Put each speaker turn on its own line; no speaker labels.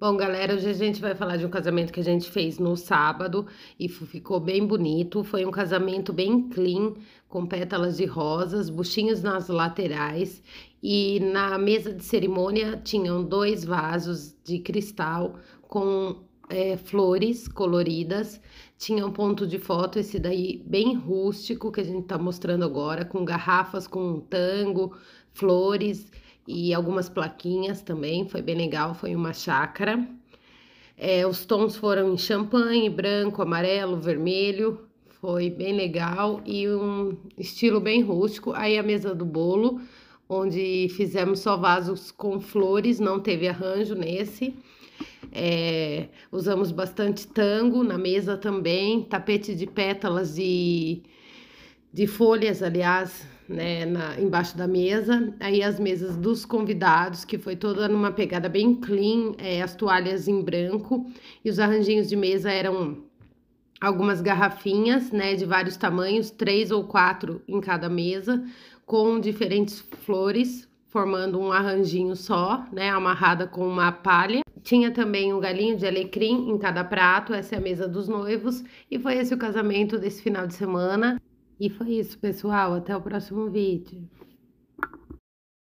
Bom, galera, hoje a gente vai falar de um casamento que a gente fez no sábado e ficou bem bonito. Foi um casamento bem clean, com pétalas de rosas, buchinhos nas laterais e na mesa de cerimônia tinham dois vasos de cristal com é, flores coloridas. Tinha um ponto de foto, esse daí bem rústico que a gente tá mostrando agora, com garrafas com um tango, flores e algumas plaquinhas também, foi bem legal, foi uma chácara. É, os tons foram em champanhe, branco, amarelo, vermelho, foi bem legal e um estilo bem rústico. Aí a mesa do bolo, onde fizemos só vasos com flores, não teve arranjo nesse. É, usamos bastante tango na mesa também, tapete de pétalas e de folhas, aliás, né, na, embaixo da mesa. Aí as mesas dos convidados, que foi toda numa pegada bem clean, é, as toalhas em branco e os arranjinhos de mesa eram algumas garrafinhas, né, de vários tamanhos, três ou quatro em cada mesa, com diferentes flores, formando um arranjinho só, né, amarrada com uma palha. Tinha também um galinho de alecrim em cada prato, essa é a mesa dos noivos, e foi esse o casamento desse final de semana. E foi isso, pessoal. Até o próximo vídeo.